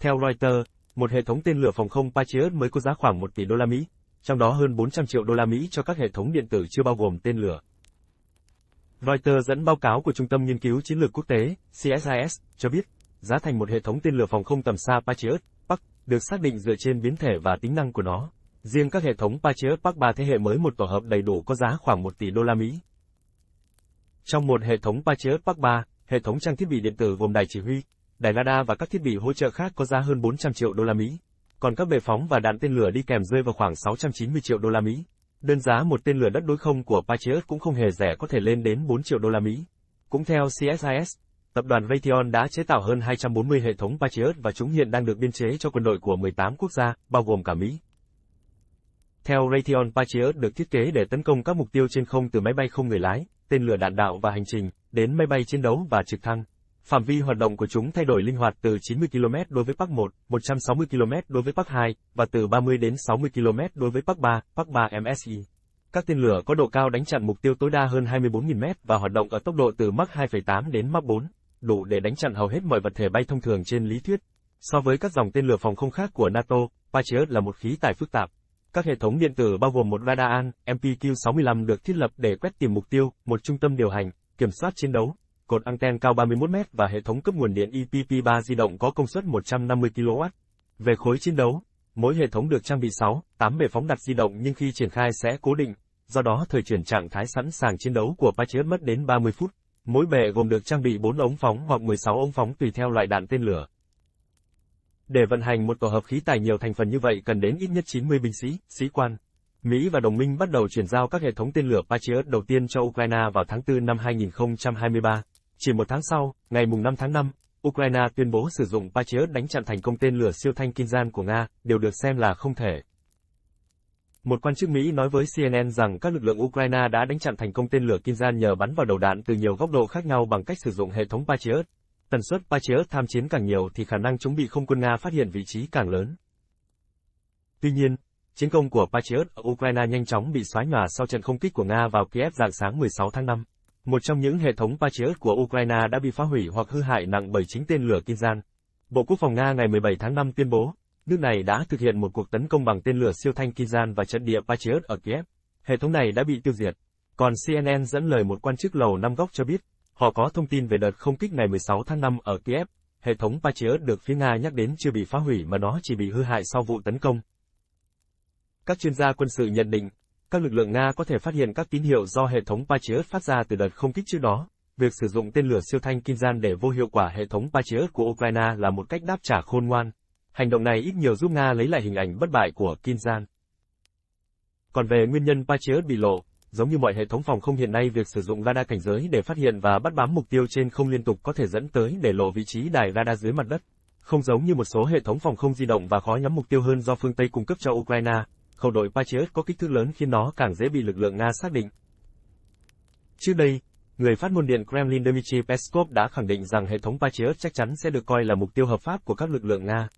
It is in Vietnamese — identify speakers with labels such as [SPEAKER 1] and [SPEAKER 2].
[SPEAKER 1] Theo Reuters, một hệ thống tên lửa phòng không Patriot mới có giá khoảng 1 tỷ đô la Mỹ, trong đó hơn 400 triệu đô la Mỹ cho các hệ thống điện tử chưa bao gồm tên lửa. Reuters dẫn báo cáo của Trung tâm Nghiên cứu Chiến lược Quốc tế, CSIS, cho biết, giá thành một hệ thống tên lửa phòng không tầm xa Patriot, PAC được xác định dựa trên biến thể và tính năng của nó. Riêng các hệ thống Patriot PAC 3 thế hệ mới một tổ hợp đầy đủ có giá khoảng 1 tỷ đô la Mỹ. Trong một hệ thống Patriot PAC 3, hệ thống trang thiết bị điện tử gồm đài chỉ huy, đài radar và các thiết bị hỗ trợ khác có giá hơn 400 triệu đô la Mỹ. Còn các bệ phóng và đạn tên lửa đi kèm rơi vào khoảng 690 triệu đô la Mỹ. Đơn giá một tên lửa đất đối không của Patriot cũng không hề rẻ có thể lên đến 4 triệu đô la Mỹ. Cũng theo CSIS, tập đoàn Raytheon đã chế tạo hơn 240 hệ thống Patriot và chúng hiện đang được biên chế cho quân đội của 18 quốc gia, bao gồm cả Mỹ. Theo Raytheon Patriot được thiết kế để tấn công các mục tiêu trên không từ máy bay không người lái, tên lửa đạn đạo và hành trình, đến máy bay chiến đấu và trực thăng. Phạm vi hoạt động của chúng thay đổi linh hoạt từ 90 km đối với Park 1, 160 km đối với Park 2 và từ 30 đến 60 km đối với Park 3, Park 3 MSI. Các tên lửa có độ cao đánh chặn mục tiêu tối đa hơn 24.000 m và hoạt động ở tốc độ từ Mach 2,8 đến Mach 4, đủ để đánh chặn hầu hết mọi vật thể bay thông thường trên lý thuyết. So với các dòng tên lửa phòng không khác của NATO, Patriot là một khí tài phức tạp. Các hệ thống điện tử bao gồm một radar AN, MPQ-65 được thiết lập để quét tìm mục tiêu, một trung tâm điều hành, kiểm soát chiến đấu, cột anten cao 31 m và hệ thống cấp nguồn điện ipp e 3 di động có công suất 150 kW. Về khối chiến đấu, mỗi hệ thống được trang bị 6, 8 bệ phóng đặt di động nhưng khi triển khai sẽ cố định, do đó thời chuyển trạng thái sẵn sàng chiến đấu của Patriot mất đến 30 phút. Mỗi bệ gồm được trang bị 4 ống phóng hoặc 16 ống phóng tùy theo loại đạn tên lửa. Để vận hành một tổ hợp khí tài nhiều thành phần như vậy cần đến ít nhất 90 binh sĩ, sĩ quan. Mỹ và đồng minh bắt đầu chuyển giao các hệ thống tên lửa Patriot đầu tiên cho Ukraine vào tháng 4 năm 2023. Chỉ một tháng sau, ngày 5 tháng 5, Ukraine tuyên bố sử dụng Patriot đánh chặn thành công tên lửa siêu thanh Kinzhan của Nga, đều được xem là không thể. Một quan chức Mỹ nói với CNN rằng các lực lượng Ukraine đã đánh chặn thành công tên lửa Kinzhan nhờ bắn vào đầu đạn từ nhiều góc độ khác nhau bằng cách sử dụng hệ thống Patriot. Tần suất Patriot tham chiến càng nhiều thì khả năng chúng bị không quân Nga phát hiện vị trí càng lớn. Tuy nhiên, chiến công của Patriot ở Ukraine nhanh chóng bị xóa nhòa sau trận không kích của Nga vào Kiev dạng sáng 16 tháng 5. Một trong những hệ thống Patriot của Ukraine đã bị phá hủy hoặc hư hại nặng bởi chính tên lửa Kinzhan. Bộ Quốc phòng Nga ngày 17 tháng 5 tuyên bố, nước này đã thực hiện một cuộc tấn công bằng tên lửa siêu thanh Kinzhan và trận địa Patriot ở Kiev. Hệ thống này đã bị tiêu diệt. Còn CNN dẫn lời một quan chức lầu năm góc cho biết, họ có thông tin về đợt không kích ngày 16 tháng 5 ở Kiev. Hệ thống Patriot được phía Nga nhắc đến chưa bị phá hủy mà nó chỉ bị hư hại sau vụ tấn công. Các chuyên gia quân sự nhận định, các lực lượng Nga có thể phát hiện các tín hiệu do hệ thống Patriot phát ra từ đợt không kích trước đó. Việc sử dụng tên lửa siêu thanh Kinzhan để vô hiệu quả hệ thống Patriot của Ukraine là một cách đáp trả khôn ngoan. Hành động này ít nhiều giúp Nga lấy lại hình ảnh bất bại của Kinzhan. Còn về nguyên nhân Patriot bị lộ, giống như mọi hệ thống phòng không hiện nay việc sử dụng radar cảnh giới để phát hiện và bắt bám mục tiêu trên không liên tục có thể dẫn tới để lộ vị trí đài radar dưới mặt đất. Không giống như một số hệ thống phòng không di động và khó nhắm mục tiêu hơn do phương Tây cung cấp cho Ukraine, khẩu đội Patriot có kích thước lớn khiến nó càng dễ bị lực lượng Nga xác định. Trước đây, người phát ngôn điện Kremlin Dmitry Peskov đã khẳng định rằng hệ thống Patriot chắc chắn sẽ được coi là mục tiêu hợp pháp của các lực lượng Nga.